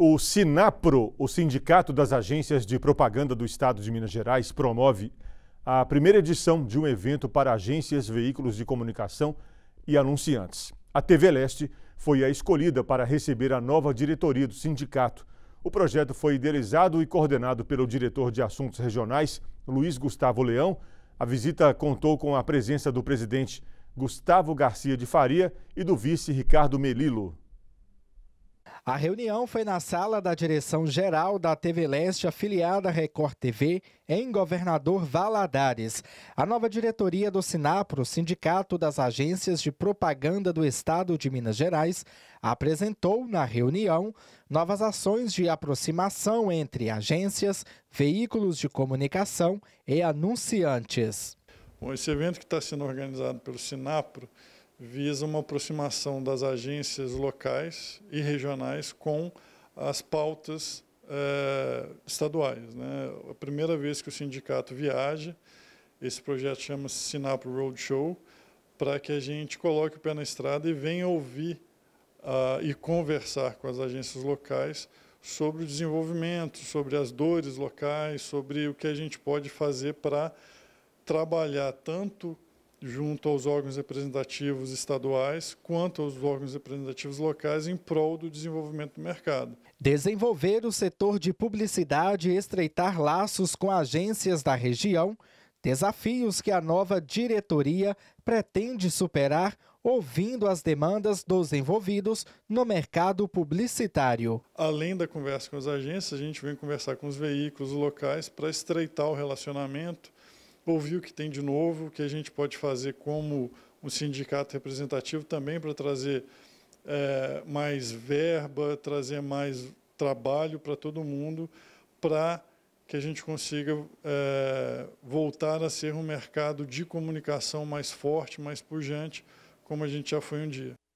O Sinapro, o Sindicato das Agências de Propaganda do Estado de Minas Gerais, promove a primeira edição de um evento para agências, veículos de comunicação e anunciantes. A TV Leste foi a escolhida para receber a nova diretoria do sindicato. O projeto foi idealizado e coordenado pelo diretor de assuntos regionais, Luiz Gustavo Leão. A visita contou com a presença do presidente Gustavo Garcia de Faria e do vice Ricardo Melilo. A reunião foi na sala da direção geral da TV Leste, afiliada à Record TV, em Governador Valadares. A nova diretoria do Sinapro, Sindicato das Agências de Propaganda do Estado de Minas Gerais, apresentou na reunião novas ações de aproximação entre agências, veículos de comunicação e anunciantes. Bom, esse evento que está sendo organizado pelo Sinapro visa uma aproximação das agências locais e regionais com as pautas eh, estaduais. Né? A primeira vez que o sindicato viaja, esse projeto chama-se Sinapro Roadshow, para que a gente coloque o pé na estrada e venha ouvir ah, e conversar com as agências locais sobre o desenvolvimento, sobre as dores locais, sobre o que a gente pode fazer para trabalhar tanto junto aos órgãos representativos estaduais quanto aos órgãos representativos locais em prol do desenvolvimento do mercado. Desenvolver o setor de publicidade e estreitar laços com agências da região, desafios que a nova diretoria pretende superar ouvindo as demandas dos envolvidos no mercado publicitário. Além da conversa com as agências, a gente vem conversar com os veículos locais para estreitar o relacionamento ouvir o que tem de novo, o que a gente pode fazer como um sindicato representativo também para trazer é, mais verba, trazer mais trabalho para todo mundo, para que a gente consiga é, voltar a ser um mercado de comunicação mais forte, mais pujante, como a gente já foi um dia.